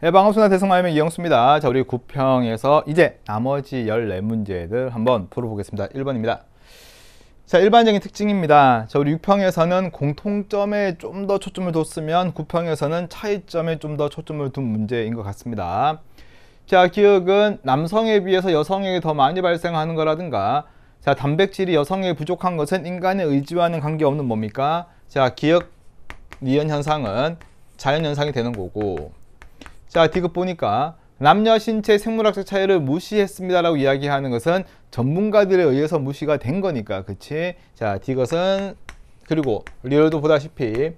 예, 네, 반갑습니다. 대성마이의 이영수입니다. 자, 우리 9평에서 이제 나머지 14문제들 한번 풀어보겠습니다. 1번입니다. 자, 일반적인 특징입니다. 자, 우리 6평에서는 공통점에 좀 더 초점을 뒀으면 9평에서는 차이점에 좀 더 초점을 둔 문제인 것 같습니다. 자, 기억은 남성에 비해서 여성에게 더 많이 발생하는 거라든가 자, 단백질이 여성에 부족한 것은 인간의 의지와는 관계없는 뭡니까? 자, 기억, 니은 현상은 자연 현상이 되는 거고 자, 디귿 보니까 남녀 신체 생물학적 차이를 무시했습니다라고 이야기하는 것은 전문가들에 의해서 무시가 된 거니까, 그치? 자, 디귿은 그리고 리얼도 보다시피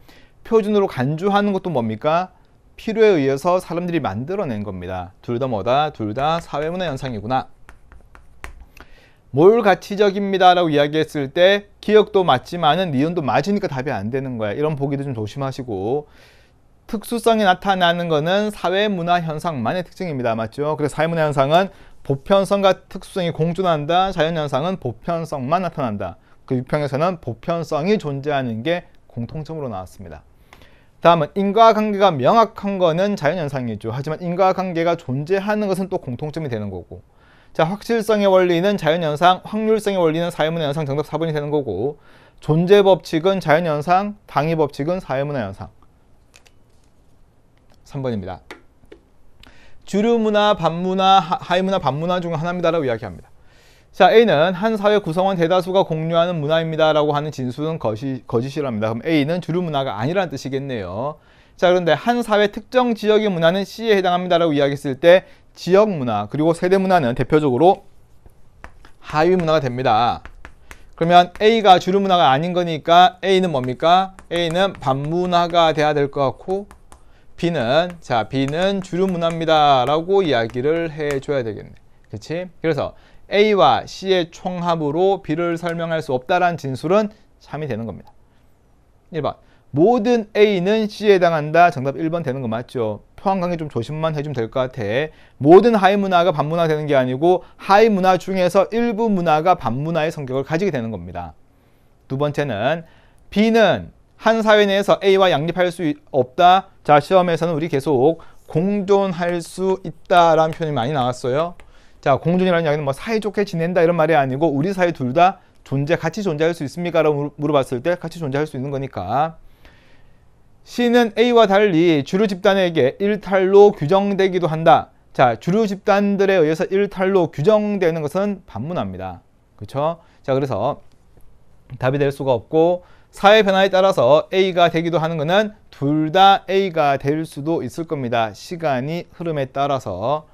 표준으로 간주하는 것도 뭡니까? 필요에 의해서 사람들이 만들어낸 겁니다. 둘 다 뭐다? 둘 다 사회문화 현상이구나. 뭘 가치적입니다 라고 이야기했을 때 기억도 맞지만은 니은도 맞으니까 답이 안 되는 거야. 이런 보기도 좀 조심하시고 특수성이 나타나는 것은 사회문화 현상만의 특징입니다. 맞죠? 그래서 사회문화 현상은 보편성과 특수성이 공존한다. 자연현상은 보편성만 나타난다. 그 6평에서는 보편성이 존재하는 게 공통점으로 나왔습니다. 다음은 인과관계가 명확한 거는 자연현상이죠. 하지만 인과관계가 존재하는 것은 또 공통점이 되는 거고 자 확실성의 원리는 자연현상, 확률성의 원리는 사회문화현상 정답 4번이 되는 거고 존재법칙은 자연현상, 방위법칙은 사회문화현상 3번입니다. 주류 문화, 반문화, 하위 문화, 반문화 중 하나입니다라고 이야기합니다. 자, A는 한 사회 구성원 대다수가 공유하는 문화입니다라고 하는 진술은 거짓이랍니다 그럼 A는 주류 문화가 아니라는 뜻이겠네요. 자, 그런데 한 사회 특정 지역의 문화는 C에 해당합니다라고 이야기했을 때 지역 문화 그리고 세대 문화는 대표적으로 하위 문화가 됩니다. 그러면 A가 주류 문화가 아닌 거니까 A는 뭡니까? A는 반문화가 돼야 될 것 같고 B는 자 B는 주류 문화입니다 라고 이야기를 해줘야 되겠네 그치 그래서 A와 C의 총합으로 B를 설명할 수 없다라는 진술은 참이 되는 겁니다 1번 모든 A는 C에 해당한다 정답 1번 되는 거 맞죠 표현강의 좀 조심만 해주면 될 것 같아 모든 하위 문화가 반문화 되는 게 아니고 하위 문화 중에서 일부 문화가 반문화의 성격을 가지게 되는 겁니다 두 번째는 B는 한 사회 내에서 A와 양립할 수 없다. 자, 시험에서는 우리 계속 공존할 수 있다라는 표현이 많이 나왔어요. 자, 공존이라는 이야기는 뭐 사이좋게 지낸다 이런 말이 아니고 우리 사회둘 다 존재, 같이 존재할 수 있습니까? 라고 물어봤을 때 같이 존재할 수 있는 거니까. C는 A와 달리 주류 집단에게 일탈로 규정되기도 한다. 자, 주류 집단들에 의해서 일탈로 규정되는 것은 반문합니다. 그렇죠? 자, 그래서 답이 될 수가 없고 사회 변화에 따라서 A가 되기도 하는 것은 둘 다 A가 될 수도 있을 겁니다. 시간이 흐름에 따라서.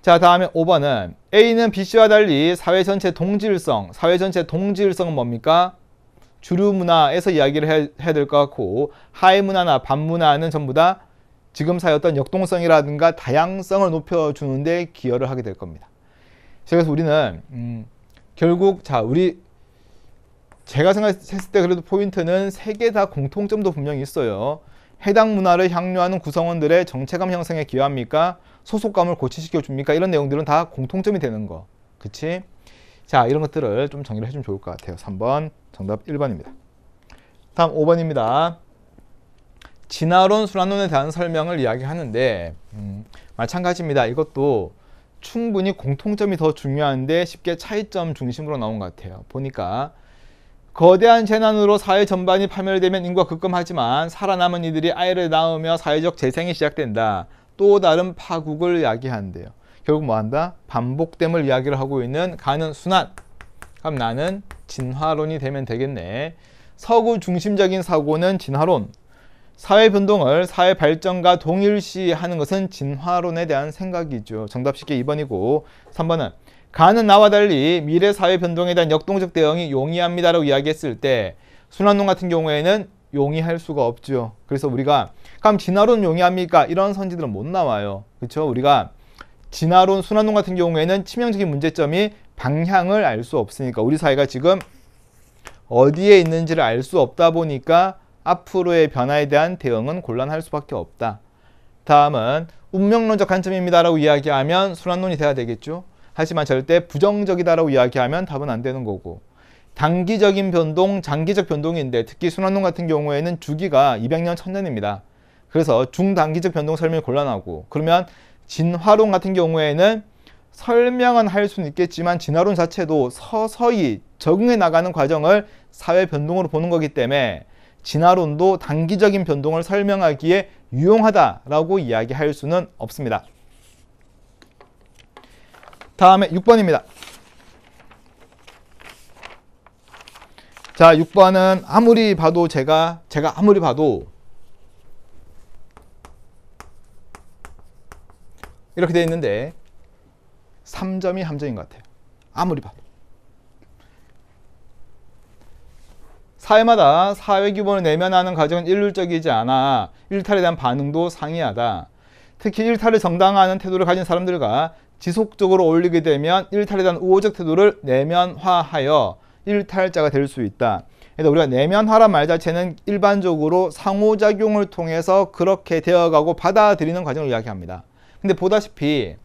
자 다음에 5번은 A는 BC와 달리 사회 전체 동질성 사회 전체 동질성은 뭡니까? 주류 문화에서 이야기를 해, 해야 될 것 같고 하위 문화나 반문화는 전부 다 지금 사회 어떤 역동성이라든가 다양성을 높여주는데 기여를 하게 될 겁니다. 그래서 우리는 음, 결국 자 우리 제가 생각했을 때 그래도 포인트는 세 개 다 공통점도 분명히 있어요. 해당 문화를 향유하는 구성원들의 정체감 형성에 기여합니까? 소속감을 고취시켜 줍니까? 이런 내용들은 다 공통점이 되는 거. 그치? 자, 이런 것들을 좀 정리를 해주면 좋을 것 같아요. 3번 정답 1번입니다. 다음 5번입니다. 진화론, 순환론에 대한 설명을 이야기하는데 음, 마찬가지입니다. 이것도 충분히 공통점이 더 중요한데 쉽게 차이점 중심으로 나온 것 같아요. 보니까 거대한 재난으로 사회 전반이 파멸되면 인구가 급감하지만 살아남은 이들이 아이를 낳으며 사회적 재생이 시작된다. 또 다른 파국을 야기한대요 결국 뭐한다? 반복됨을 이야기를 하고 있는 가는 순환. 그럼 나는 진화론이 되면 되겠네. 서구 중심적인 사고는 진화론. 사회 변동을 사회 발전과 동일시하는 것은 진화론에 대한 생각이죠. 정답 쉽게 2번이고 3번은 가는 나와 달리 미래 사회 변동에 대한 역동적 대응이 용이합니다라고 이야기했을 때 순환론 같은 경우에는 용이할 수가 없죠. 그래서 우리가 그럼 진화론 용이합니까? 이런 선지들은 못 나와요. 그렇죠? 우리가 진화론, 순환론 같은 경우에는 치명적인 문제점이 방향을 알 수 없으니까 우리 사회가 지금 어디에 있는지를 알 수 없다 보니까 앞으로의 변화에 대한 대응은 곤란할 수밖에 없다. 다음은 운명론적 관점입니다라고 이야기하면 순환론이 돼야 되겠죠. 하지만 절대 부정적이다라고 이야기하면 답은 안 되는 거고 단기적인 변동, 장기적 변동인데 특히 순환론 같은 경우에는 주기가 200년, 1000년입니다. 그래서 중단기적 변동 설명이 곤란하고 그러면 진화론 같은 경우에는 설명은 할 수는 있겠지만 진화론 자체도 서서히 적응해 나가는 과정을 사회 변동으로 보는 거기 때문에 진화론도 단기적인 변동을 설명하기에 유용하다라고 이야기할 수는 없습니다. 다음에 6번입니다. 자, 6번은 아무리 봐도 제가 제가 아무리 봐도 이렇게 되어 있는데 3점이 함정인 것 같아요. 아무리 봐도. 사회마다 사회 규범을 내면하는 과정은 일률적이지 않아 일탈에 대한 반응도 상이하다. 특히 일탈을 정당화하는 태도를 가진 사람들과 지속적으로 올리게 되면 일탈에 대한 우호적 태도를 내면화하여 일탈자가 될 수 있다. 그래서 우리가 내면화란 말 자체는 일반적으로 상호작용을 통해서 그렇게 되어가고 받아들이는 과정을 이야기합니다. 근데 보다시피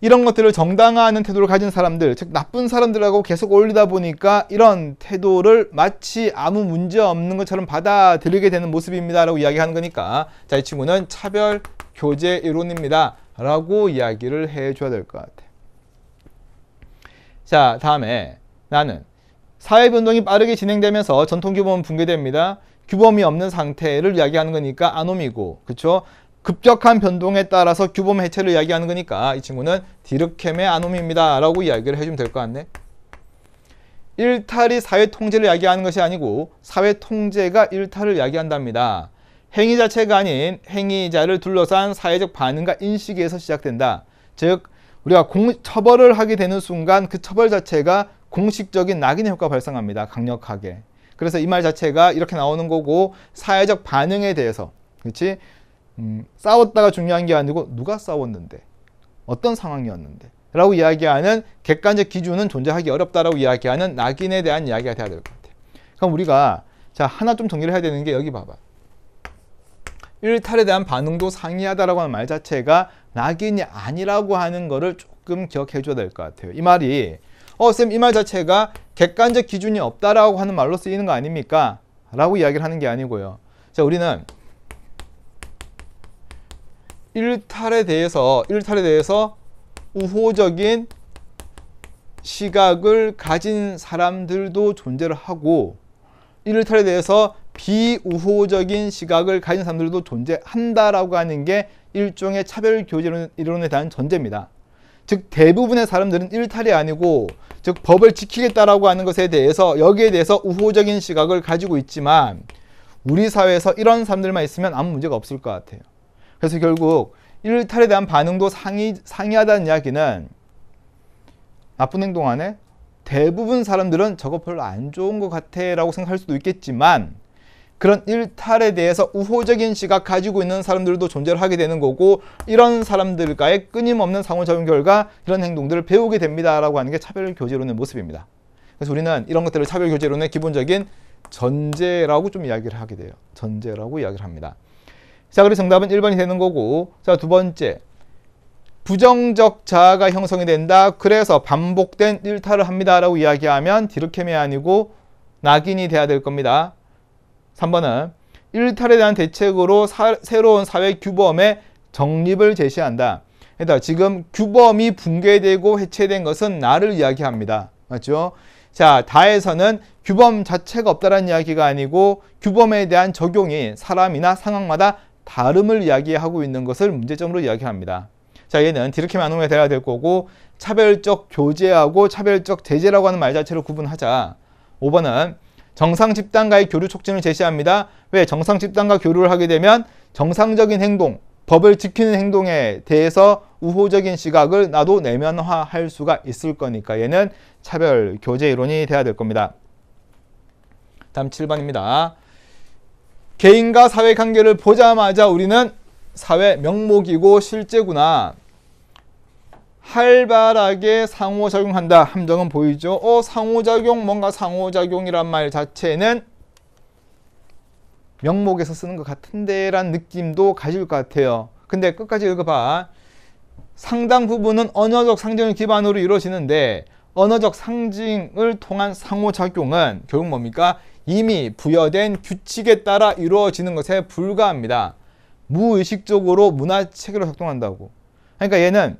이런 것들을 정당화하는 태도를 가진 사람들, 즉 나쁜 사람들하고 계속 올리다 보니까 이런 태도를 마치 아무 문제 없는 것처럼 받아들이게 되는 모습입니다라고 이야기하는 거니까 자, 이 친구는 차별 교제 이론입니다. 라고 이야기를 해줘야 될 것 같아. 자, 다음에 나는 사회변동이 빠르게 진행되면서 전통규범은 붕괴됩니다. 규범이 없는 상태를 이야기하는 거니까 아놈이고, 그쵸? 급격한 변동에 따라서 규범 해체를 이야기하는 거니까 이 친구는 디르켐의 아놈입니다. 라고 이야기를 해주면 될 것 같네. 일탈이 사회 통제를 이야기하는 것이 아니고 사회 통제가 일탈을 이야기한답니다. 행위 자체가 아닌 행위자를 둘러싼 사회적 반응과 인식에서 시작된다. 즉 우리가 공, 처벌을 하게 되는 순간 그 처벌 자체가 공식적인 낙인의 효과 발생합니다. 강력하게. 그래서 이 말 자체가 이렇게 나오는 거고 사회적 반응에 대해서 그렇지 음, 싸웠다가 중요한 게 아니고 누가 싸웠는데 어떤 상황이었는데 라고 이야기하는 객관적 기준은 존재하기 어렵다라고 이야기하는 낙인에 대한 이야기가 돼야 될 것 같아요. 그럼 우리가 자 하나 좀 정리를 해야 되는 게 여기 봐봐. 일탈에 대한 반응도 상이하다라고 하는 말 자체가 낙인이 아니라고 하는 거를 조금 기억해 줘야 될 것 같아요. 이 말이 어쌤이 말 자체가 객관적 기준이 없다라고 하는 말로 쓰이는 거 아닙니까? 라고 이야기를 하는 게 아니고요. 자 우리는 일탈에 대해서 일탈에 대해서 우호적인 시각을 가진 사람들도 존재를 하고 일탈에 대해서 비우호적인 시각을 가진 사람들도 존재한다라고 하는 게 일종의 차별 교제 론에 대한 전제입니다. 즉 대부분의 사람들은 일탈이 아니고 즉 법을 지키겠다라고 하는 것에 대해서 여기에 대해서 우호적인 시각을 가지고 있지만 우리 사회에서 이런 사람들만 있으면 아무 문제가 없을 것 같아요. 그래서 결국 일탈에 대한 반응도 상이, 상이하다는 이야기는 나쁜 행동 안에 대부분 사람들은 저거 별로 안 좋은 것 같아 라고 생각할 수도 있겠지만 그런 일탈에 대해서 우호적인 시각 가지고 있는 사람들도 존재를 하게 되는 거고 이런 사람들과의 끊임없는 상호작용 결과 이런 행동들을 배우게 됩니다라고 하는 게 차별교제론의 모습입니다. 그래서 우리는 이런 것들을 차별교제론의 기본적인 전제라고 좀 이야기를 하게 돼요. 전제라고 이야기를 합니다. 자, 그래서 정답은 1번이 되는 거고 자, 두 번째 부정적 자아가 형성이 된다. 그래서 반복된 일탈을 합니다라고 이야기하면 디르케미 아니고 낙인이 돼야 될 겁니다. 3번은 일탈에 대한 대책으로 사, 새로운 사회 규범의 정립을 제시한다. 그러니까 지금 규범이 붕괴되고 해체된 것은 나를 이야기합니다. 맞죠? 자, 다에서는 규범 자체가 없다는 이야기가 아니고 규범에 대한 적용이 사람이나 상황마다 다름을 이야기하고 있는 것을 문제점으로 이야기합니다. 자, 얘는 디르키만 호에 대야될 거고 차별적 교제하고 차별적 제재라고 하는 말 자체를 구분하자. 5번은 정상 집단과의 교류 촉진을 제시합니다. 왜 정상 집단과 교류를 하게 되면 정상적인 행동, 법을 지키는 행동에 대해서 우호적인 시각을 나도 내면화할 수가 있을 거니까 얘는 차별 교제 이론이 돼야 될 겁니다. 다음 7번입니다. 개인과 사회 관계를 보자마자 우리는 사회 명목이고 실제구나. 활발하게 상호작용한다 함정은 보이죠. 어 상호작용 뭔가 상호작용이란 말 자체는 명목에서 쓰는 것 같은데 란 느낌도 가질 것 같아요. 근데 끝까지 읽어봐. 상당 부분은 언어적 상징을 기반으로 이루어지는데 언어적 상징을 통한 상호작용은 결국 뭡니까? 이미 부여된 규칙에 따라 이루어지는 것에 불과합니다. 무의식적으로 문화체계로 작동한다고. 그러니까 얘는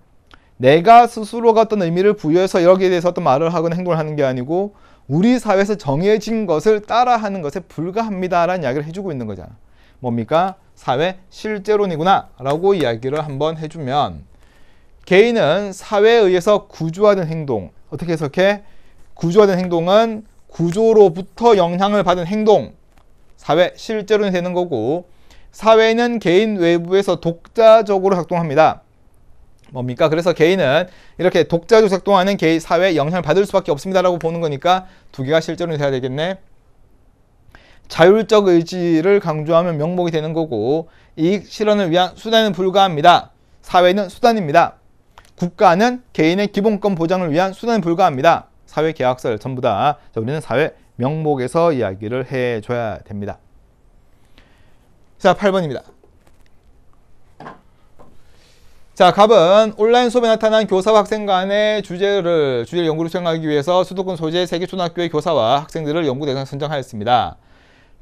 내가 스스로가 어떤 의미를 부여해서 여기에 대해서 어떤 말을 하거나 행동을 하는 게 아니고 우리 사회에서 정해진 것을 따라하는 것에 불과합니다라는 이야기를 해주고 있는 거잖아. 뭡니까? 사회 실제론이구나 라고 이야기를 한번 해주면 개인은 사회에 의해서 구조화된 행동 어떻게 해석해? 구조화된 행동은 구조로부터 영향을 받은 행동 사회 실제론이 되는 거고 사회는 개인 외부에서 독자적으로 작동합니다. 뭡니까? 그래서 개인은 이렇게 독자 주식 동안은 개인 사회에 영향을 받을 수밖에 없습니다라고 보는 거니까 두 개가 실제로 돼야 되겠네. 자율적 의지를 강조하면 명목이 되는 거고 이익 실현을 위한 수단은 불가합니다. 사회는 수단입니다. 국가는 개인의 기본권 보장을 위한 수단은불가합니다 사회 계약서를 전부 다 자, 우리는 사회 명목에서 이야기를 해줘야 됩니다. 자, 8번입니다. 자, 갑은 온라인 수업에 나타난 교사와 학생 간의 주제를 주제 연구를 수행하기 위해서 수도권 소재 세계 초등학교의 교사와 학생들을 연구 대상 선정하였습니다.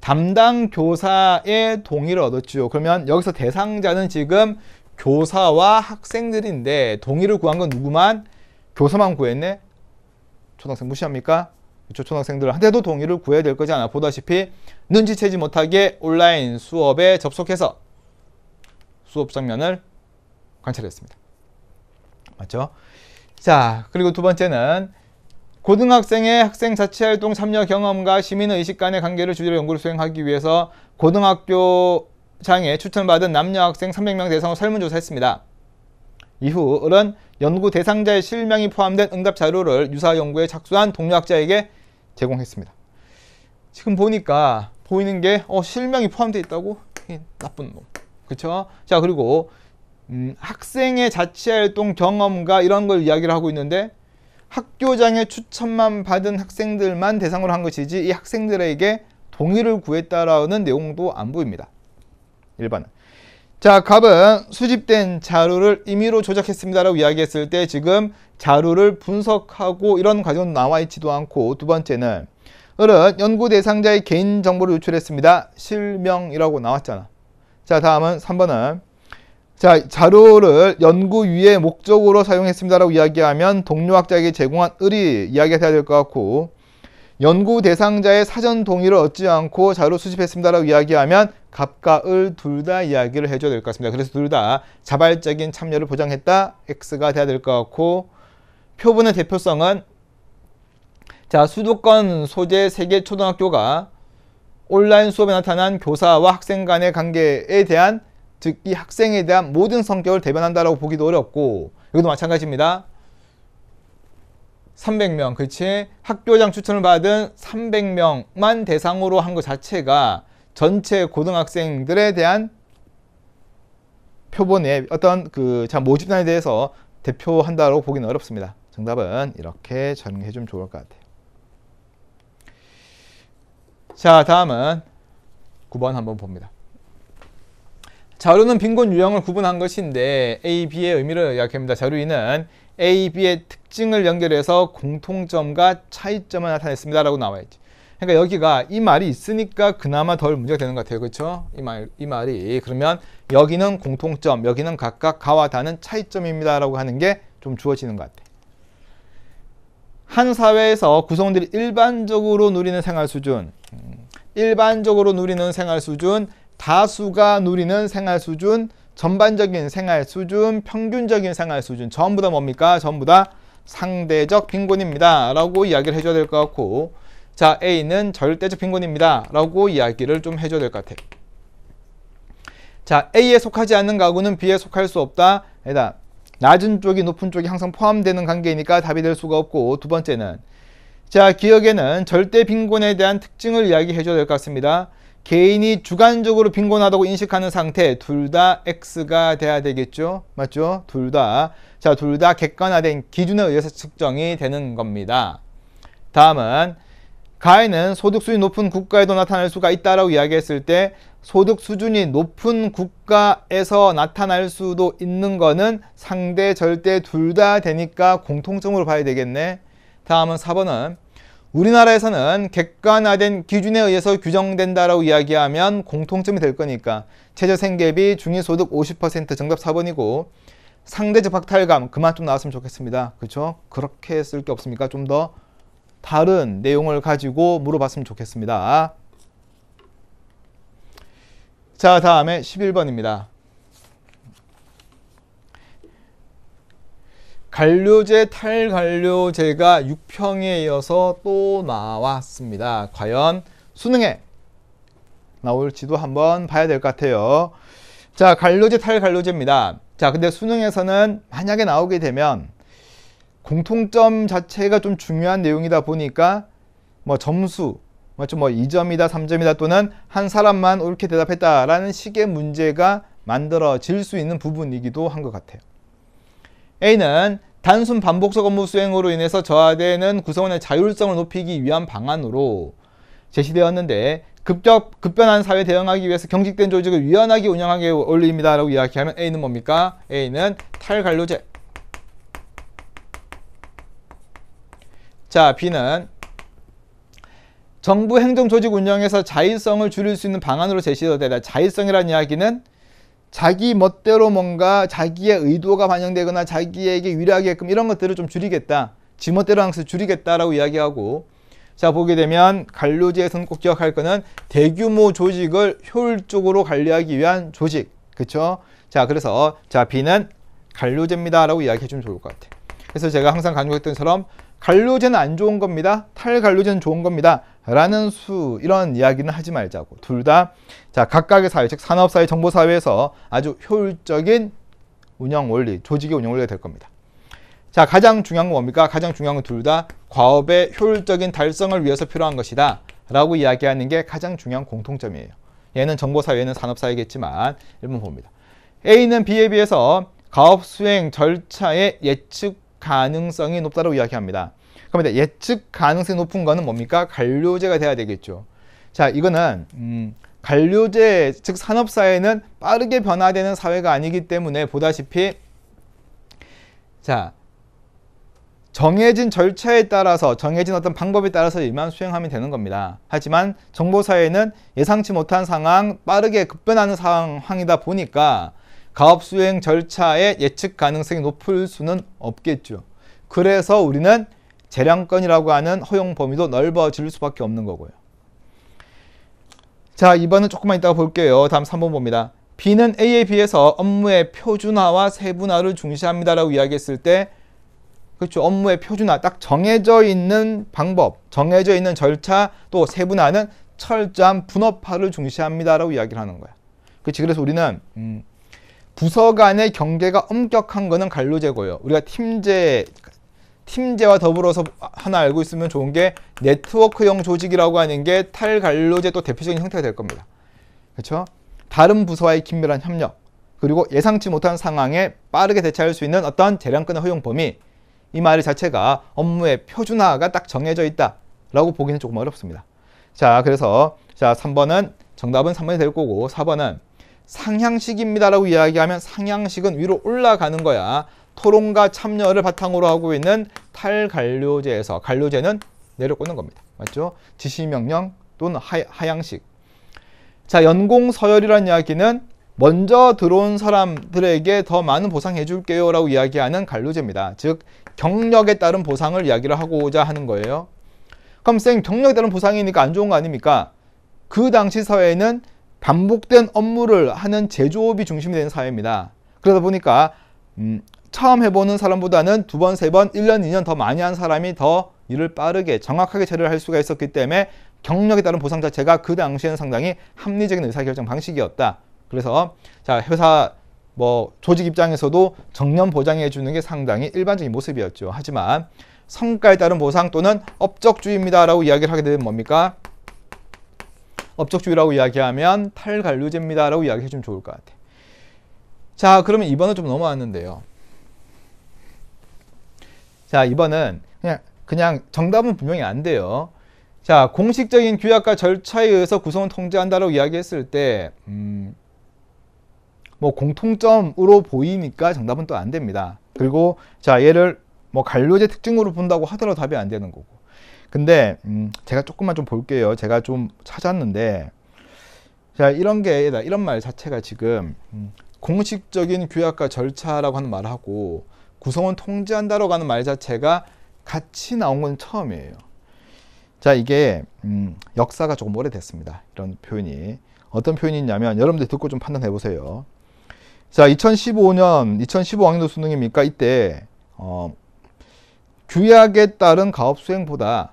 담당 교사의 동의를 얻었죠. 그러면 여기서 대상자는 지금 교사와 학생들인데 동의를 구한 건 누구만? 교사만 구했네? 초등학생 무시합니까? 그쵸, 초등학생들한테도 동의를 구해야 될 거지 않아. 보다시피 눈치채지 못하게 온라인 수업에 접속해서 수업 장면을 관찰했습니다. 맞죠? 자, 그리고 두 번째는 고등학생의 학생 자치 활동 참여 경험과 시민 의식 간의 관계를 주제로 연구를 수행하기 위해서 고등학교장에 추천받은 남녀 학생 300명 대상으로 설문조사했습니다. 이후 을은 연구 대상자의 실명이 포함된 응답 자료를 유사 연구에 착수한 동료학자에게 제공했습니다. 지금 보니까 보이는 게 어, 실명이 포함되어 있다고? 나쁜 놈. 그렇죠? 자, 그리고 음, 학생의 자치활동 경험과 이런 걸 이야기를 하고 있는데 학교장의 추천만 받은 학생들만 대상으로 한 것이지 이 학생들에게 동의를 구했다라는 내용도 안 보입니다. 1번은. 자, 갑은 수집된 자료를 임의로 조작했습니다라고 이야기했을 때 지금 자료를 분석하고 이런 과정 나와 있지도 않고 두 번째는 을은 연구 대상자의 개인정보를 유출했습니다. 실명이라고 나왔잖아. 자, 다음은 3번은 자, 자료를 연구 위의 목적으로 사용했습니다라고 이야기하면 동료학자에게 제공한 의이 이야기가 돼야 될 것 같고 연구 대상자의 사전 동의를 얻지 않고 자료 수집했습니다라고 이야기하면 갑과 을 둘 다 이야기를 해줘야 될 것 같습니다. 그래서 둘 다 자발적인 참여를 보장했다. X가 돼야 될 것 같고 표본의 대표성은 자 수도권 소재 세계 초등학교가 온라인 수업에 나타난 교사와 학생 간의 관계에 대한 즉이 학생에 대한 모든 성격을 대변한다라고 보기도 어렵고 이것도 마찬가지입니다. 300명, 그렇지? 학교장 추천을 받은 300명만 대상으로 한 것 자체가 전체 고등학생들에 대한 표본의 어떤 그 모집단에 대해서 대표한다고 보기는 어렵습니다. 정답은 이렇게 정리해 주면 좋을 것 같아요. 자, 다음은 9번 한번 봅니다. 자료는 빈곤 유형을 구분한 것인데 A, B의 의미를 요약합니다. 자료 2는 A, B의 특징을 연결해서 공통점과 차이점을 나타냈습니다. 라고 나와있지. 그러니까 여기가 이 말이 있으니까 그나마 덜 문제가 되는 것 같아요. 그렇죠? 이, 말, 이 말이. 그러면 여기는 공통점, 여기는 각각 가와 다는 차이점입니다. 라고 하는 게 좀 주어지는 것 같아요. 한 사회에서 구성원들이 일반적으로 누리는 생활 수준, 음, 일반적으로 누리는 생활 수준, 다수가 누리는 생활 수준, 전반적인 생활 수준, 평균적인 생활 수준 전부 다 뭡니까? 전부 다 상대적 빈곤입니다. 라고 이야기를 해줘야 될 것 같고 자 A는 절대적 빈곤입니다. 라고 이야기를 좀 해줘야 될 것 같아. 자 A에 속하지 않는 가구는 B에 속할 수 없다. 에다 낮은 쪽이 높은 쪽이 항상 포함되는 관계이니까 답이 될 수가 없고 두 번째는 자 기억에는 절대 빈곤에 대한 특징을 이야기해줘야 될 것 같습니다. 개인이 주관적으로 빈곤하다고 인식하는 상태 둘 다 X가 돼야 되겠죠. 맞죠? 둘 다. 자, 둘 다 객관화된 기준에 의해서 측정이 되는 겁니다. 다음은 가해는 소득 수준이 높은 국가에도 나타날 수가 있다라고 이야기했을 때 소득 수준이 높은 국가에서 나타날 수도 있는 거는 상대 절대 둘 다 되니까 공통점으로 봐야 되겠네. 다음은 4번은 우리나라에서는 객관화된 기준에 의해서 규정된다라고 이야기하면 공통점이 될 거니까 최저생계비 중위소득 50% 정답 4번이고 상대적 박탈감 그만 좀 나왔으면 좋겠습니다. 그렇죠? 그렇게 쓸 게 없으니까 좀 더 다른 내용을 가지고 물어봤으면 좋겠습니다. 자 다음에 11번입니다. 관료제 탈관료제가 6평에 이어서 또 나왔습니다. 과연 수능에 나올지도 한번 봐야 될 것 같아요. 자, 관료제 탈관료제입니다. 자, 근데 수능에서는 만약에 나오게 되면 공통점 자체가 좀 중요한 내용이다 보니까 뭐 점수, 맞죠? 뭐 2점이다, 뭐 3점이다 또는 한 사람만 옳게 대답했다라는 식의 문제가 만들어질 수 있는 부분이기도 한 것 같아요. A는 단순 반복적 업무 수행으로 인해서 저하되는 구성원의 자율성을 높이기 위한 방안으로 제시되었는데 급격, 급변한 사회 대응하기 위해서 경직된 조직을 유연하게 운영하게 올립니다. 라고 이야기하면 A는 뭡니까? A는 탈관료제. 자, B는 정부 행정 조직 운영에서 자의성을 줄일 수 있는 방안으로 제시되다. 자의성이라는 이야기는 자기 멋대로 뭔가 자기의 의도가 반영되거나 자기에게 유리하게끔 이런 것들을 좀 줄이겠다. 지 멋대로 항상 줄이겠다라고 이야기하고 자 보게 되면 관료제에서는 꼭 기억할 거는 대규모 조직을 효율적으로 관리하기 위한 조직 그쵸 자 그래서 자 B는 관료제입니다 라고 이야기해 주면 좋을 것 같아 요 그래서 제가 항상 강조했던 것처럼 관료제는 안 좋은 겁니다 탈관료제는 좋은 겁니다 라는 수 이런 이야기는 하지 말자고 둘 다 자 각각의 사회 즉 산업사회 정보사회에서 아주 효율적인 운영 원리 조직의 운영 원리가 될 겁니다 자 가장 중요한 건 뭡니까 가장 중요한 건 둘 다 과업의 효율적인 달성을 위해서 필요한 것이다 라고 이야기하는 게 가장 중요한 공통점이에요 얘는 정보사회는 산업사회겠지만 일본 봅니다 A는 B에 비해서 가업 수행 절차의 예측 가능성이 높다고 이야기합니다 그러면 예측 가능성이 높은 거는 뭡니까? 관료제가 돼야 되겠죠. 자, 이거는 음, 관료제, 즉 산업사회는 빠르게 변화되는 사회가 아니기 때문에 보다시피 자, 정해진 절차에 따라서 정해진 어떤 방법에 따라서 일만 수행하면 되는 겁니다. 하지만 정보사회는 예상치 못한 상황, 빠르게 급변하는 상황이다 보니까 가업 수행 절차의 예측 가능성이 높을 수는 없겠죠. 그래서 우리는 재량권이라고 하는 허용 범위도 넓어질 수밖에 없는 거고요. 자, 이번은 조금만 이따가 볼게요. 다음 3번 봅니다. B는 A에 비해서 업무의 표준화와 세분화를 중시합니다라고 이야기했을 때 그렇죠. 업무의 표준화, 딱 정해져 있는 방법, 정해져 있는 절차, 또 세분화는 철저한 분업화를 중시합니다라고 이야기를 하는 거야. 그렇지. 그래서 우리는 음, 부서 간의 경계가 엄격한 거는 갈로제고요. 우리가 팀제, 팀제와 더불어서 하나 알고 있으면 좋은 게 네트워크형 조직이라고 하는 게 탈간로제 또 대표적인 형태가 될 겁니다. 그렇죠? 다른 부서와의 긴밀한 협력 그리고 예상치 못한 상황에 빠르게 대처할 수 있는 어떤 재량권의 허용 범위 이 말 자체가 업무의 표준화가 딱 정해져 있다라고 보기는 조금 어렵습니다. 자 그래서 자 3번은 정답은 3번이 될 거고 4번은 상향식입니다라고 이야기하면 상향식은 위로 올라가는 거야. 토론과 참여를 바탕으로 하고 있는 탈갈료제에서갈료제는 내려꽂는 겁니다. 맞죠? 지시명령 또는 하, 하향식. 자, 연공서열이란 이야기는 먼저 들어온 사람들에게 더 많은 보상해 줄게요 라고 이야기하는 갈료제입니다즉 경력에 따른 보상을 이야기를 하고자 하는 거예요. 그럼 쌤 경력에 따른 보상이니까 안 좋은 거 아닙니까? 그 당시 사회는 에 반복된 업무를 하는 제조업이 중심이 되 사회입니다. 그러다 보니까 음, 처음 해보는 사람보다는 두 번, 세 번, 1년, 2년 더 많이 한 사람이 더 일을 빠르게 정확하게 처리를 할 수가 있었기 때문에 경력에 따른 보상 자체가 그 당시에는 상당히 합리적인 의사결정 방식이었다. 그래서 자 회사 뭐 조직 입장에서도 정년 보장해 주는 게 상당히 일반적인 모습이었죠. 하지만 성과에 따른 보상 또는 업적주의입니다라고 이야기를 하게 되면 뭡니까? 업적주의라고 이야기하면 탈관료제입니다라고 이야기해 주면 좋을 것 같아. 자 그러면 이번은좀 넘어왔는데요. 자, 이번은 그냥, 그냥 정답은 분명히 안 돼요. 자, 공식적인 규약과 절차에 의해서 구성은 통제한다고 이야기했을 때, 음, 뭐 공통점으로 보이니까 정답은 또 안 됩니다. 그리고 자, 얘를 뭐 관료제 특징으로 본다고 하더라도 답이 안 되는 거고. 근데 음, 제가 조금만 좀 볼게요. 제가 좀 찾았는데, 자, 이런 게, 이런 말 자체가 지금 음, 공식적인 규약과 절차라고 하는 말하고 구성원 통제한다라고 하는 말 자체가 같이 나온 건 처음이에요. 자, 이게 음, 역사가 조금 오래됐습니다. 이런 표현이 어떤 표현이냐면 여러분들 듣고 좀 판단해 보세요. 자, 2015년 2015 왕년도 수능입니까? 이때 어, 규약에 따른 가업 수행보다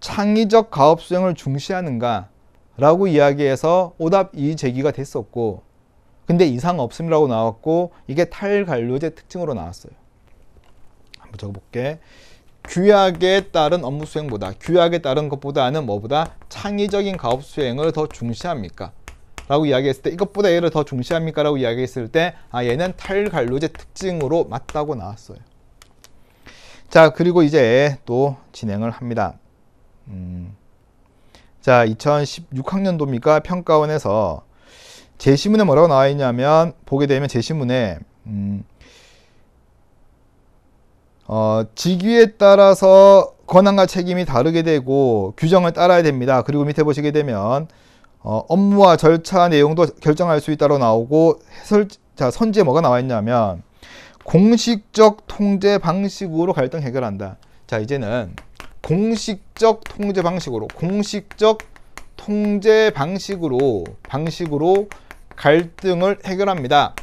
창의적 가업 수행을 중시하는가 라고 이야기해서 오답 이 제기가 됐었고 근데 이상 없음이라고 나왔고 이게 탈갈루제 특징으로 나왔어요. 한번 적어볼게. 규약에 따른 업무 수행보다 규약에 따른 것보다는 뭐보다 창의적인 가업 수행을 더 중시합니까? 라고 이야기했을 때 이것보다 얘를 더 중시합니까? 라고 이야기했을 때 아 얘는 탈갈루제 특징으로 맞다고 나왔어요. 자 그리고 이제 또 진행을 합니다. 음, 자 2016학년도입니까? 평가원에서 제시문에 뭐라고 나와 있냐면 보게 되면 제시문에 음, 어, 직위에 따라서 권한과 책임이 다르게 되고 규정을 따라야 됩니다. 그리고 밑에 보시게 되면 어, 업무와 절차 내용도 결정할 수 있다로 나오고 해설 자 선지에 뭐가 나와 있냐면 공식적 통제 방식으로 갈등 해결한다. 자 이제는 공식적 통제 방식으로 공식적 통제 방식으로 방식으로 갈등을 해결합니다.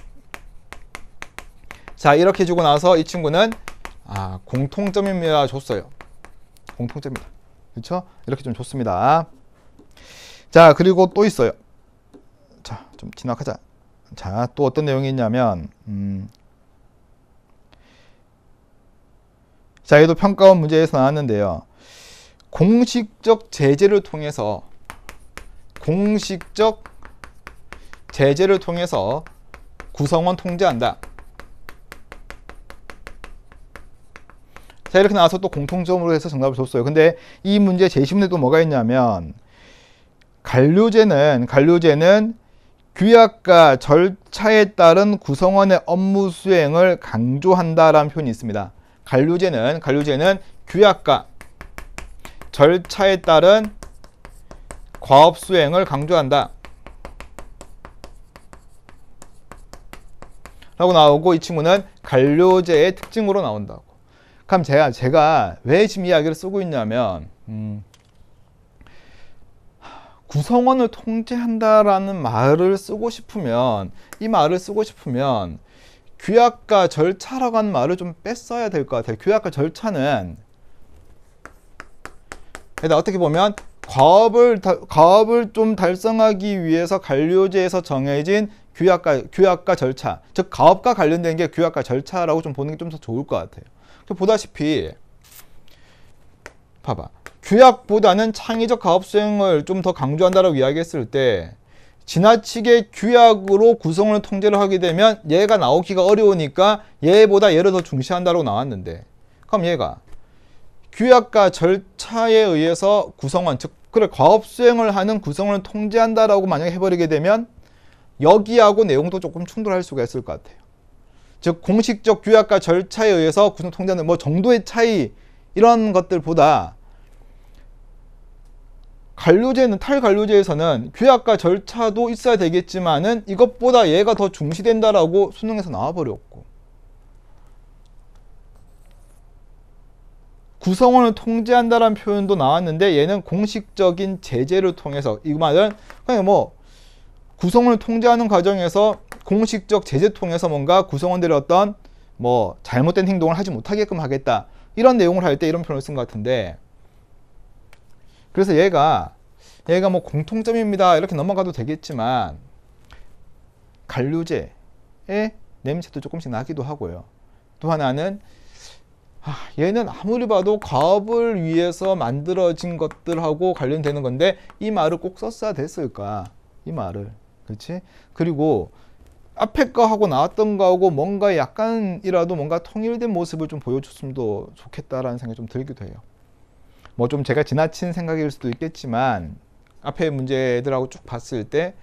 자 이렇게 주고 나서 이 친구는 아, 공통점입니다 줬어요. 공통점입니다. 그렇죠? 이렇게 좀 좋습니다. 자 그리고 또 있어요. 자 좀 진학하자. 자 또 어떤 내용이 있냐면 음, 자 얘도 평가원 문제에서 나왔는데요. 공식적 제재를 통해서 공식적 제재를 통해서 구성원 통제한다. 자 이렇게 나와서 또 공통점으로 해서 정답을 줬어요. 근데 이 문제 제시문에 또 뭐가 있냐면 관료제는 관료제는 규약과 절차에 따른 구성원의 업무 수행을 강조한다라는 표현이 있습니다. 관료제는 관료제는 규약과 절차에 따른 과업 수행을 강조한다. 라고 나오고 이 친구는 관료제의 특징으로 나온다고. 그럼 제가, 제가 왜 지금 이야기를 쓰고 있냐면 음, 구성원을 통제한다라는 말을 쓰고 싶으면 이 말을 쓰고 싶으면 규약과 절차라고 하는 말을 좀 뺐어야 될 것 같아요. 규약과 절차는 어떻게 보면 과업을 과업을 좀 달성하기 위해서 관료제에서 정해진 규약과 규약과 절차, 즉 가업과 관련된 게 규약과 절차라고 좀 보는 게 좀 더 좋을 것 같아요. 보다시피 봐봐. 규약보다는 창의적 가업 수행을 좀 더 강조한다라고 이야기했을 때 지나치게 규약으로 구성을 통제를 하게 되면 얘가 나오기가 어려우니까 얘보다 얘를 더 중시한다고 라 나왔는데 그럼 얘가 규약과 절차에 의해서 구성원 즉 그래 과업 수행을 하는 구성을 통제한다라고 만약에 해버리게 되면 여기하고 내용도 조금 충돌할 수가 있을 것 같아요. 즉 공식적 규약과 절차에 의해서 구성 통제는 뭐 정도의 차이 이런 것들보다 관료제는 탈관료제에서는 규약과 절차도 있어야 되겠지만은 이것보다 얘가 더 중시된다라고 수능에서 나와버렸고 구성원을 통제한다라는 표현도 나왔는데 얘는 공식적인 제재를 통해서 이 말은 그냥 뭐 구성을 통제하는 과정에서 공식적 제재 통해서 뭔가 구성원들의 어떤 뭐 잘못된 행동을 하지 못하게끔 하겠다 이런 내용을 할 때 이런 표현을 쓴 것 같은데 그래서 얘가 얘가 뭐 공통점입니다 이렇게 넘어가도 되겠지만 갈료제의 냄새도 조금씩 나기도 하고요 또 하나는 아, 얘는 아무리 봐도 과업을 위해서 만들어진 것들하고 관련되는 건데 이 말을 꼭 썼어야 됐을까 이 말을 그렇지? 그리고 앞에 거하고 나왔던 거하고 뭔가 약간이라도 뭔가 통일된 모습을 좀 보여줬으면 좋겠다라는 생각이 좀 들기도 해요. 뭐 좀 제가 지나친 생각일 수도 있겠지만 앞에 문제들하고 쭉 봤을 때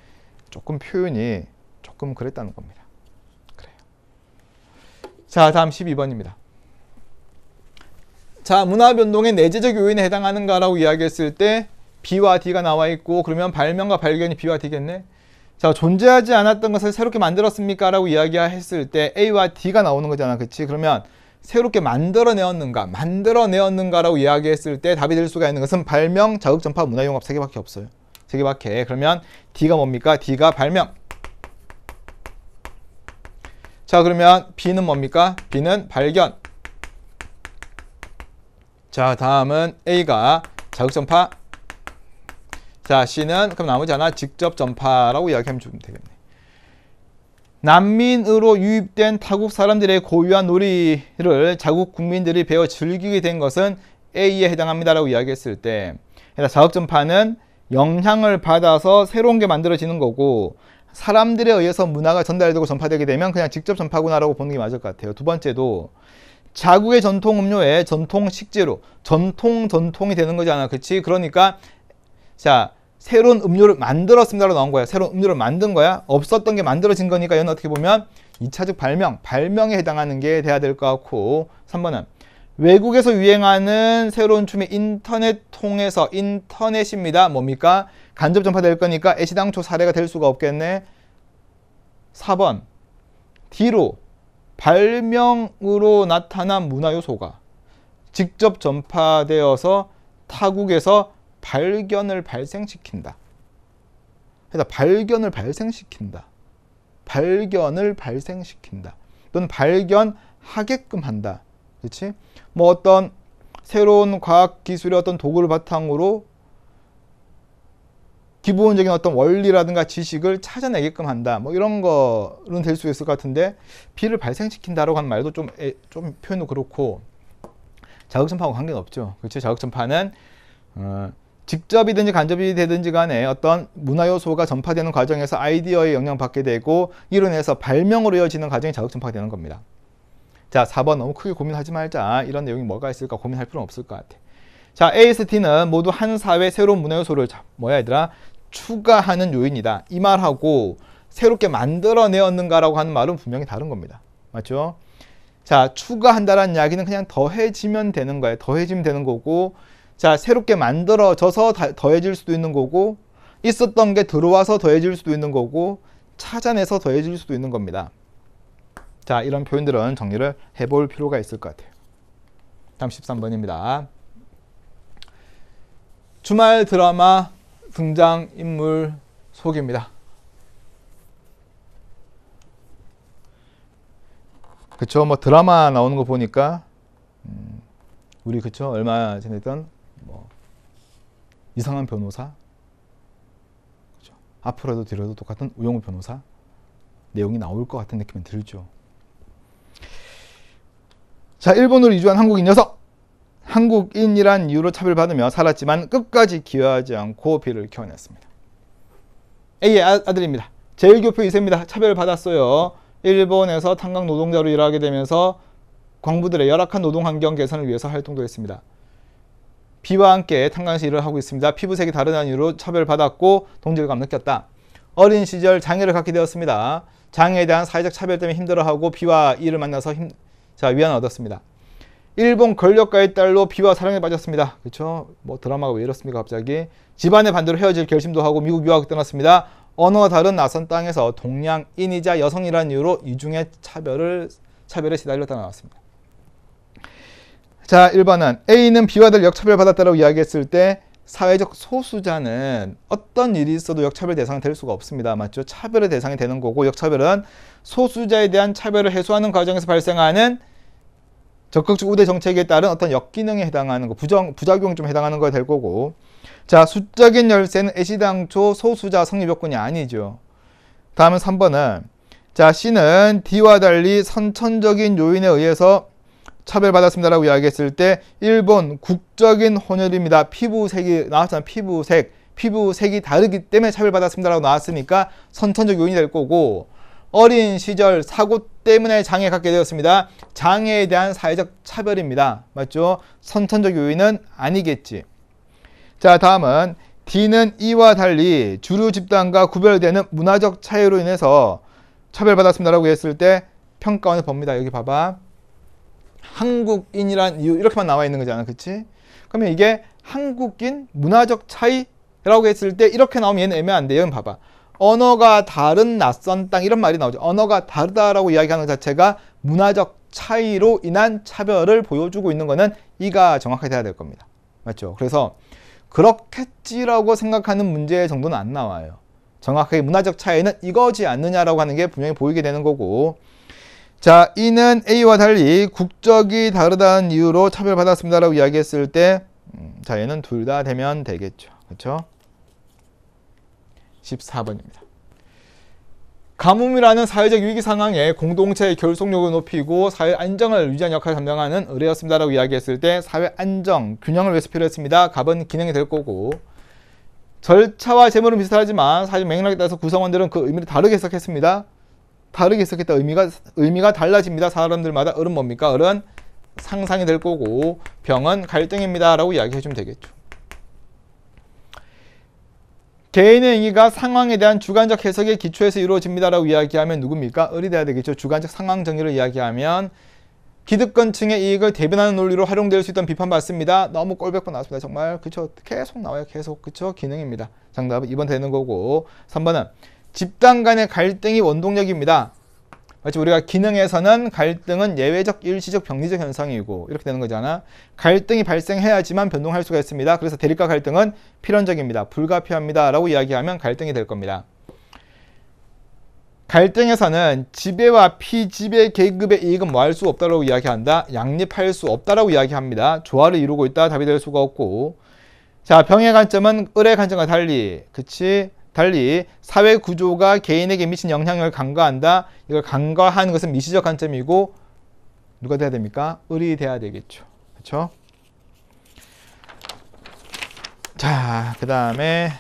조금 표현이 조금 그랬다는 겁니다. 그래요. 자, 다음 12번입니다. 자, 문화 변동의 내재적 요인에 해당하는가라고 이야기했을 때 B와 D가 나와 있고 그러면 발명과 발견이 B와 D겠네. 자 존재하지 않았던 것을 새롭게 만들었습니까? 라고 이야기했을 때 A와 D가 나오는 거잖아. 그치? 그러면 새롭게 만들어내었는가 만들어내었는가 라고 이야기했을 때 답이 될 수가 있는 것은 발명, 자극전파, 문화융합 세 개밖에 없어요. 세 개밖에. 그러면 D가 뭡니까? D가 발명. 자 그러면 B는 뭡니까? B는 발견. 자 다음은 A가 자극전파, 자, C는 그럼 나머지 하나 직접 전파라고 이야기하면 좀 되겠네. 난민으로 유입된 타국 사람들의 고유한 놀이를 자국 국민들이 배워 즐기게 된 것은 A에 해당합니다라고 이야기했을 때 그러니까 자국 전파는 영향을 받아서 새로운 게 만들어지는 거고 사람들에 의해서 문화가 전달되고 전파되게 되면 그냥 직접 전파구나라고 보는 게 맞을 것 같아요. 두 번째도 자국의 전통 음료에 전통 식재로 전통 전통이 되는 거잖아. 그렇지? 그러니까 자 새로운 음료를 만들었습니다로 나온 거야. 새로운 음료를 만든 거야. 없었던 게 만들어진 거니까 얘는 어떻게 보면 2차적 발명, 발명에 해당하는 게 돼야 될 것 같고 3번은 외국에서 유행하는 새로운 춤의 인터넷 통해서 인터넷입니다. 뭡니까? 간접 전파될 거니까 애시당초 사례가 될 수가 없겠네. 4번 뒤로 발명으로 나타난 문화 요소가 직접 전파되어서 타국에서 발견을 발생시킨다. 그래서 그러니까 발견을 발생시킨다. 발견을 발생시킨다. 또는 발견하게끔 한다. 그렇지? 뭐 어떤 새로운 과학 기술의 어떤 도구를 바탕으로 기본적인 어떤 원리라든가 지식을 찾아내게끔 한다. 뭐 이런 거는 될 수 있을 것 같은데 비를 발생시킨다라고 하는 말도 좀, 애, 좀 표현도 그렇고 자극전파하고 관계는 없죠. 그렇지? 자극전파는 어, 직접이든지 간접이되든지 간에 어떤 문화 요소가 전파되는 과정에서 아이디어의 영향받게 을 되고 이로 인해서 발명으로 이어지는 과정이 자극 전파되는 겁니다. 자, 4번 너무 크게 고민하지 말자. 이런 내용이 뭐가 있을까 고민할 필요는 없을 것 같아. 자, AST는 모두 한 사회 새로운 문화 요소를 자, 뭐야 얘들아? 추가하는 요인이다. 이 말하고 새롭게 만들어내었는가라고 하는 말은 분명히 다른 겁니다. 맞죠? 자, 추가한다라는 이야기는 그냥 더해지면 되는 거예요. 더해지면 되는 거고 자 새롭게 만들어져서 더해질 수도 있는 거고 있었던 게 들어와서 더해질 수도 있는 거고 찾아내서 더해질 수도 있는 겁니다. 자 이런 표현들은 정리를 해볼 필요가 있을 것 같아요. 다음 13번입니다. 주말 드라마 등장인물 소개입니다. 그쵸 뭐 드라마 나오는 거 보니까 음, 우리 그쵸 얼마 전에 했던 이상한 변호사, 그렇죠? 앞으로도 뒤로도 똑같은 우영우 변호사 내용이 나올 것 같은 느낌이 들죠. 자, 일본으로 이주한 한국인 녀석! 한국인이란 이유로 차별받으며 살았지만 끝까지 기여하지 않고 비를 켜냈습니다. A의 아, 아들입니다. 제일교표 2세입니다. 차별받았어요. 일본에서 탄광 노동자로 일하게 되면서 광부들의 열악한 노동 환경 개선을 위해서 활동도 했습니다. 비와 함께 탄광시 일을 하고 있습니다. 피부색이 다른 이유로 차별받았고 동질감 느꼈다. 어린 시절 장애를 갖게 되었습니다. 장애에 대한 사회적 차별 때문에 힘들어하고 비와 이를 만나서 힘, 자, 위안을 얻었습니다. 일본 권력가의 딸로 비와 사랑에 빠졌습니다. 그렇죠? 뭐 드라마가 왜 이렇습니까 갑자기? 집안의 반대로 헤어질 결심도 하고 미국 유학을 떠났습니다. 언어와 다른 낯선 땅에서 동양인이자 여성이라는 이유로 이중의 차별을 차별에 시달렸다 나왔습니다. 자, 1번은 A는 B와 달 역차별받았다고 이야기했을 때 사회적 소수자는 어떤 일이 있어도 역차별 대상이 될 수가 없습니다. 맞죠? 차별의 대상이 되는 거고 역차별은 소수자에 대한 차별을 해소하는 과정에서 발생하는 적극적 우대 정책에 따른 어떤 역기능에 해당하는 거, 부정, 부작용 좀 해당하는 거에 될 거고 자, 수적인 열쇠는 애시당초 소수자 성립 요건이 아니죠. 다음은 3번은 자, C는 D와 달리 선천적인 요인에 의해서 차별받았습니다라고 이야기했을 때 1번 국적인 혼혈입니다. 피부색이 나왔잖아 피부색. 피부색이 다르기 때문에 차별받았습니다라고 나왔으니까 선천적 요인이 될 거고 어린 시절 사고 때문에 장애 갖게 되었습니다. 장애에 대한 사회적 차별입니다. 맞죠? 선천적 요인은 아니겠지. 자, 다음은 D는 이와 달리 주류 집단과 구별되는 문화적 차이로 인해서 차별받았습니다라고 했을 때평가원을봅니다 여기 봐봐. 한국인이란 이유 이렇게만 나와 있는 거잖아. 그치? 그러면 이게 한국인 문화적 차이라고 했을 때 이렇게 나오면 얘는 애매한데 여기 봐봐. 언어가 다른 낯선 땅 이런 말이 나오죠. 언어가 다르다라고 이야기하는 자체가 문화적 차이로 인한 차별을 보여주고 있는 거는 이가 정확하게 돼야 될 겁니다. 맞죠? 그래서 그렇겠지라고 생각하는 문제 정도는 안 나와요. 정확하게 문화적 차이는 이거지 않느냐라고 하는 게 분명히 보이게 되는 거고 자, 이는 A와 달리 국적이 다르다는 이유로 차별받았습니다라고 이야기했을 때, 음, 자, 얘는 둘 다 되면 되겠죠. 그렇죠? 14번입니다. 가뭄이라는 사회적 위기 상황에 공동체의 결속력을 높이고 사회 안정을 유지하는 역할을 담당하는 의뢰였습니다라고 이야기했을 때 사회 안정, 균형을 위해서 필요했습니다. 갑은 기능이 될 거고 절차와 재물은 비슷하지만 사실 맥락에 따라서 구성원들은 그 의미를 다르게 해석했습니다. 다르게 해석했다 의미가 의미가 달라집니다. 사람들마다 어른 뭡니까? 어른 상상이 될 거고 병은 갈등입니다라고 이야기해 주면 되겠죠. 개인의 행위가 상황에 대한 주관적 해석의 기초에서 이루어집니다라고 이야기하면 누굽니까? 어리 돼야 되겠죠. 주관적 상황 정의를 이야기하면 기득권층의 이익을 대변하는 논리로 활용될 수 있던 비판 받습니다. 너무 꼴백번 나왔습니다. 정말 그쵸 계속 나와요. 계속 그쵸 기능입니다. 정답은 2번 되는 거고 3번은 집단 간의 갈등이 원동력입니다. 마치 우리가 기능에서는 갈등은 예외적, 일시적, 병리적 현상이고 이렇게 되는 거잖아. 갈등이 발생해야지만 변동할 수가 있습니다. 그래서 대립과 갈등은 필연적입니다. 불가피합니다. 라고 이야기하면 갈등이 될 겁니다. 갈등에서는 지배와 피지배 계급의 이익은 뭐할수 없다라고 이야기한다. 양립할 수 없다라고 이야기합니다. 조화를 이루고 있다. 답이 될 수가 없고. 자, 병의 관점은 을의 관점과 달리. 그치? 달리 사회 구조가 개인에게 미친 영향을 간과한다. 이걸 간과하는 것은 미시적 관점이고 누가 돼야 됩니까? 을이 돼야 되겠죠. 그렇죠? 자, 그 다음에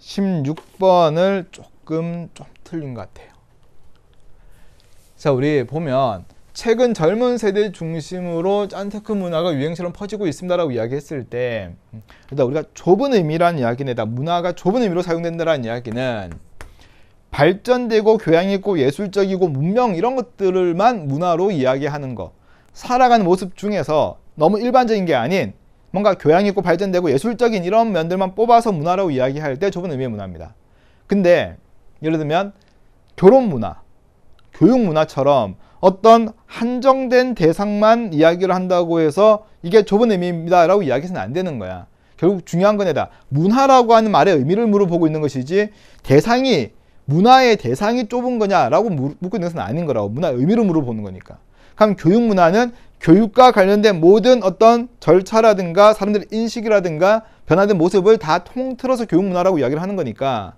16번을 조금 좀 틀린 것 같아요. 자, 우리 보면 최근 젊은 세대 중심으로 짠테크 문화가 유행처럼 퍼지고 있습니다라고 이야기했을 때 일단 음, 우리가 좁은 의미라는 이야기는 일단 문화가 좁은 의미로 사용된다라는 이야기는 발전되고 교양 있고 예술적이고 문명 이런 것들만 문화로 이야기하는 것 살아가는 모습 중에서 너무 일반적인 게 아닌 뭔가 교양 있고 발전되고 예술적인 이런 면들만 뽑아서 문화라고 이야기할 때 좁은 의미의 문화입니다. 근데 예를 들면 결혼 문화, 교육 문화처럼 어떤 한정된 대상만 이야기를 한다고 해서 이게 좁은 의미입니다 라고 이야기해서는 안 되는 거야 결국 중요한 건 애다 문화라고 하는 말의 의미를 물어보고 있는 것이지 대상이 문화의 대상이 좁은 거냐라고 묻고 있는 것은 아닌 거라고 문화의 의미로 물어보는 거니까 그럼 교육 문화는 교육과 관련된 모든 어떤 절차라든가 사람들의 인식이라든가 변화된 모습을 다 통틀어서 교육 문화라고 이야기를 하는 거니까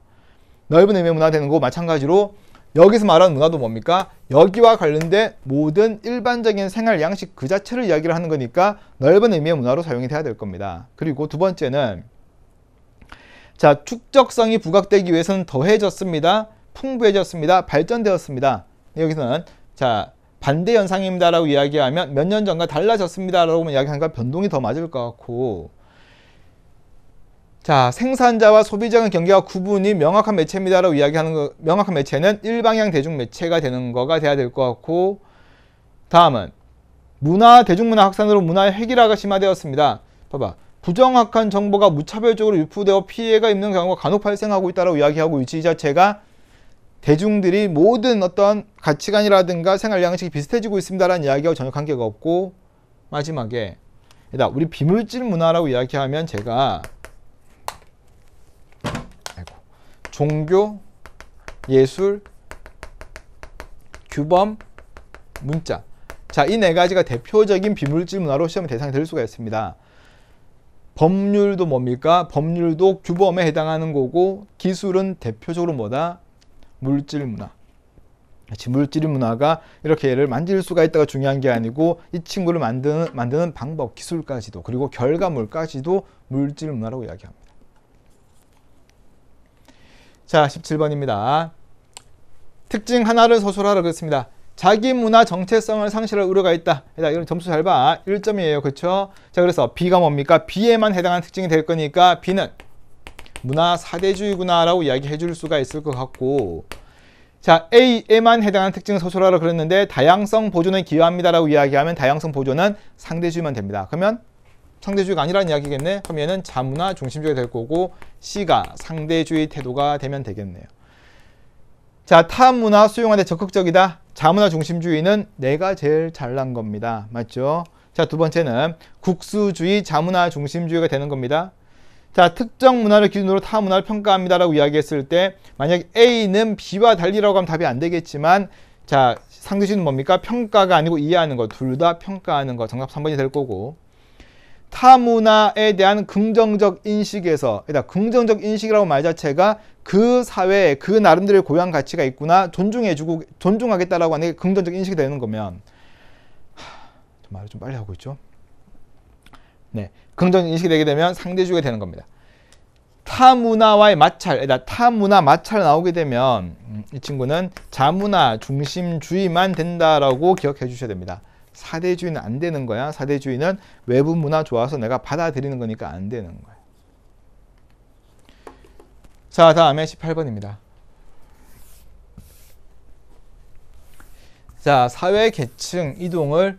넓은 의미의 문화 되는 거 마찬가지로 여기서 말하는 문화도 뭡니까? 여기와 관련된 모든 일반적인 생활 양식 그 자체를 이야기를 하는 거니까 넓은 의미의 문화로 사용이 돼야 될 겁니다. 그리고 두 번째는 자 축적성이 부각되기 위해서는 더해졌습니다. 풍부해졌습니다. 발전되었습니다. 여기서는 자 반대 현상입니다라고 이야기하면 몇 년 전과 달라졌습니다라고 이야기하니까 변동이 더 맞을 것 같고 자, 생산자와 소비자 간 경계와 구분이 명확한 매체입니다라고 이야기하는 거, 명확한 매체는 일방향 대중 매체가 되는 거가 돼야 될 것 같고, 다음은 문화 대중문화 확산으로 문화의 획일화가 심화되었습니다. 봐봐. 부정확한 정보가 무차별적으로 유포되어 피해가 있는 경우가 간혹 발생하고 있다고 라 이야기하고 유지 자체가 대중들이 모든 어떤 가치관이라든가 생활 양식이 비슷해지고 있습니다라는 이야기하고 전혀 관계가 없고 마지막에 우리 비물질 문화라고 이야기하면 제가 종교, 예술, 규범, 문자. 자, 이 네 가지가 대표적인 비물질 문화로 시험 대상이 될 수가 있습니다. 법률도 뭡니까? 법률도 규범에 해당하는 거고 기술은 대표적으로 뭐다? 물질 문화. 물질 문화가 이렇게 얘를 만질 수가 있다가 중요한 게 아니고 이 친구를 만드는, 만드는 방법, 기술까지도 그리고 결과물까지도 물질 문화라고 이야기합니다. 자, 17번입니다. 특징 하나를 서술하라 그랬습니다. 자기 문화 정체성을 상실할 우려가 있다. 이건 점수 잘 봐. 1점이에요. 그렇죠? 자, 그래서 B가 뭡니까? B에만 해당하는 특징이 될 거니까 B는 문화 사대주의구나라고 이야기해 줄 수가 있을 것 같고 자, A에만 해당하는 특징을 서술하라 그랬는데 다양성 보존에 기여합니다라고 이야기하면 다양성 보존은 상대주의만 됩니다. 그러면 상대주의가 아니라는 이야기겠네 하면은 자문화 중심주의가 될 거고 C가 상대주의 태도가 되면 되겠네요. 자, 타문화 수용하데 적극적이다. 자문화 중심주의는 내가 제일 잘난 겁니다. 맞죠? 자, 두 번째는 국수주의, 자문화 중심주의가 되는 겁니다. 자, 특정 문화를 기준으로 타 문화를 평가합니다. 라고 이야기했을 때 만약 A는 B와 달리라고 하면 답이 안 되겠지만 자, 상대주의는 뭡니까? 평가가 아니고 이해하는 거. 둘 다 평가하는 거. 정답 3번이 될 거고 타문화에 대한 긍정적 인식에서 그러니까 긍정적 인식이라고 말 자체가 그 사회에 그 나름대로의 고유한 가치가 있구나 존중해주고 존중하겠다라고 하는 게 긍정적 인식이 되는 거면 하, 말을 좀 빨리 하고 있죠. 네, 긍정적 인식이 되게 되면 상대주의가 되는 겁니다. 타문화와의 마찰, 타문화 그러니까 마찰 나오게 되면 음, 이 친구는 자문화 중심주의만 된다라고 기억해 주셔야 됩니다. 사대주의는 안 되는 거야. 사대주의는 외부 문화 좋아서 내가 받아들이는 거니까 안 되는 거야. 자, 다음에 18번입니다. 자, 사회 계층 이동을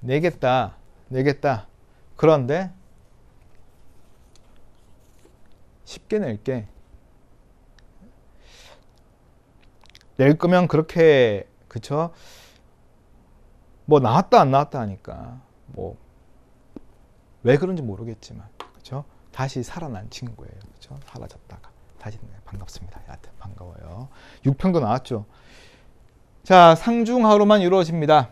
내겠다. 내겠다. 그런데 쉽게 낼게. 낼 거면 그렇게 그쵸? 뭐 나왔다 안 나왔다 하니까 뭐 왜 그런지 모르겠지만 그렇죠? 다시 살아난 친구예요. 그렇죠? 사라졌다가 다시 네, 반갑습니다. 여하튼 반가워요. 6편도 나왔죠. 자, 상중하로만 이루어집니다.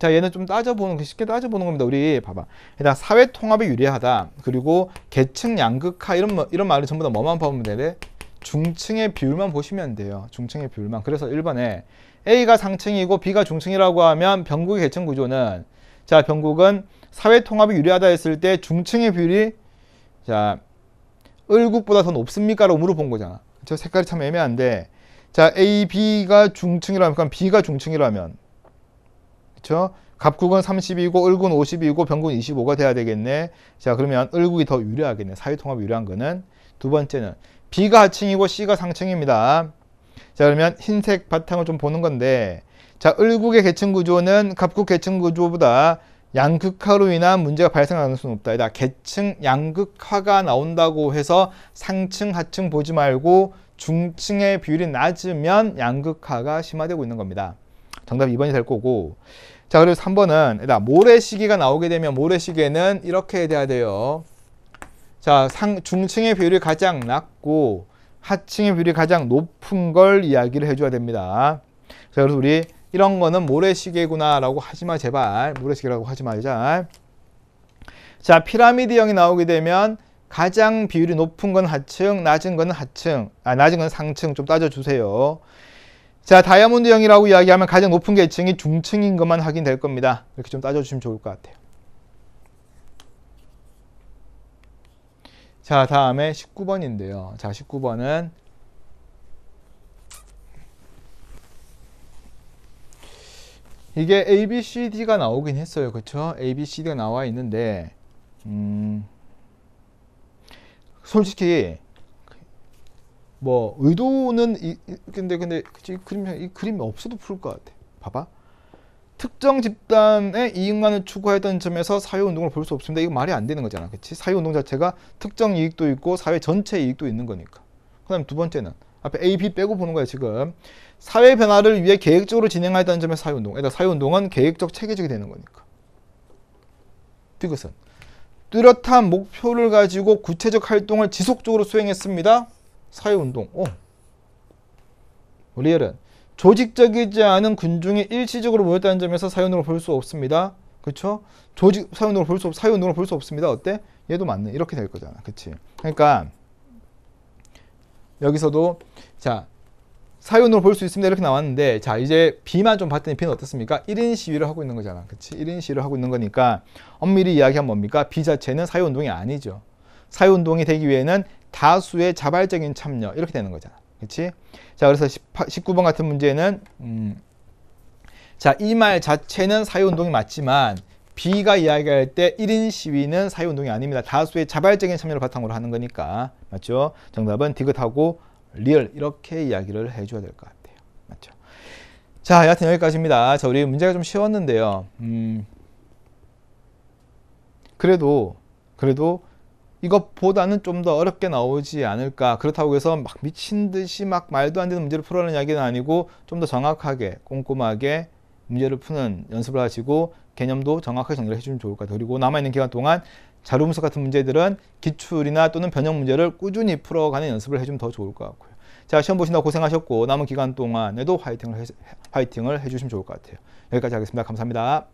자, 얘는 좀 따져보는, 쉽게 따져보는 겁니다. 우리 봐봐. 일단 사회 통합에 유리하다. 그리고 계층 양극화 이런, 뭐, 이런 말을 전부 다 뭐만 보면 되래? 중층의 비율만 보시면 돼요. 중층의 비율만. 그래서 1번에 A가 상층이고 B가 중층이라고 하면 병국의 계층 구조는 자 병국은 사회 통합이 유리하다 했을 때 중층의 비율이 자 을국보다 더 높습니까라고 물어본 거잖아. 저 색깔이 참 애매한데 자 A, B가 중층이라면 그러 그러니까 B가 중층이라면 그렇 갑국은 30이고 을군 50이고 병군 25가 돼야 되겠네. 자 그러면 을국이 더 유리하겠네. 사회 통합이 유리한 거는 두 번째는 B가 하층이고 C가 상층입니다. 자 그러면 흰색 바탕을 좀 보는 건데 자 을국의 계층 구조는 갑국 계층 구조보다 양극화로 인한 문제가 발생하는 수는 없다. 이다 계층 양극화가 나온다고 해서 상층 하층 보지 말고 중층의 비율이 낮으면 양극화가 심화되고 있는 겁니다. 정답 2번이 될 거고 자 그리고 3번은 이다 모래시계가 나오게 되면 모래시계는 이렇게 돼야 돼요. 자 상, 중층의 비율이 가장 낮고 하층의 비율이 가장 높은 걸 이야기를 해줘야 됩니다. 자, 그래서 우리 이런 거는 모래시계구나라고 하지마 제발 모래시계라고 하지 말자 자 피라미드형이 나오게 되면 가장 비율이 높은 건 하층 낮은 건 하층 아 낮은 건 상층 좀 따져주세요 자 다이아몬드형이라고 이야기하면 가장 높은 계층이 중층인 것만 확인될 겁니다 이렇게 좀 따져주시면 좋을 것 같아요 자, 다음에 19번인데요. 자, 19번은 이게 A, B, C, D가 나오긴 했어요. 그쵸? A, B, C, D가 나와 있는데 음, 솔직히 뭐 의도는 이, 근데 근데 그치, 그림 이 그림이 없어도 풀 것 같아. 봐봐. 특정 집단의 이익만을 추구했던 점에서 사회운동을 볼 수 없습니다. 이거 말이 안 되는 거잖아. 그렇지? 사회운동 자체가 특정 이익도 있고 사회 전체 이익도 있는 거니까. 그 다음 두 번째는 앞에 A, B 빼고 보는 거예 지금. 사회 변화를 위해 계획적으로 진행하였다는 점에서 사회운동. 그러 그러니까 사회운동은 계획적, 체계적이 되는 거니까. 이것은 뚜렷한 목표를 가지고 구체적 활동을 지속적으로 수행했습니다. 사회운동. 어. 리얼은 조직적이지 않은 군중이 일시적으로 모였다는 점에서 사연으로 볼 수 없습니다. 그렇죠? 조직 사연으로 볼 수 없, 사연으로 볼 수 없습니다. 어때? 얘도 맞네. 이렇게 될 거잖아. 그렇지? 그러니까 여기서도 자 사연으로 볼 수 있습니다. 이렇게 나왔는데 자 이제 B만 좀 봤더니 B는 어떻습니까? 1인 시위를 하고 있는 거잖아. 그치? 1인 시위를 하고 있는 거니까 엄밀히 이야기하면 뭡니까? B 자체는 사회운동이 아니죠. 사회운동이 되기 위해는 다수의 자발적인 참여 이렇게 되는 거잖아. 그치 자, 그래서 19번 같은 문제는 음, 자, 이 말 자체는 사회운동이 맞지만 B가 이야기할 때 1인 시위는 사회운동이 아닙니다. 다수의 자발적인 참여를 바탕으로 하는 거니까. 맞죠? 정답은 디귿하고 리얼 이렇게 이야기를 해줘야 될 것 같아요. 맞죠? 자, 여하튼 여기까지입니다. 자, 우리 문제가 좀 쉬웠는데요. 음, 그래도 그래도 이것보다는 좀 더 어렵게 나오지 않을까 그렇다고 해서 막 미친 듯이 막 말도 안 되는 문제를 풀어라는 이야기는 아니고 좀 더 정확하게 꼼꼼하게 문제를 푸는 연습을 하시고 개념도 정확하게 정리를 해주면 좋을 것 같아요 그리고 남아있는 기간 동안 자료 분석 같은 문제들은 기출이나 또는 변형 문제를 꾸준히 풀어가는 연습을 해주면 더 좋을 것 같고요 자 시험 보신다 고생하셨고 고 남은 기간 동안에도 화이팅을, 해, 화이팅을 해주시면 좋을 것 같아요 여기까지 하겠습니다 감사합니다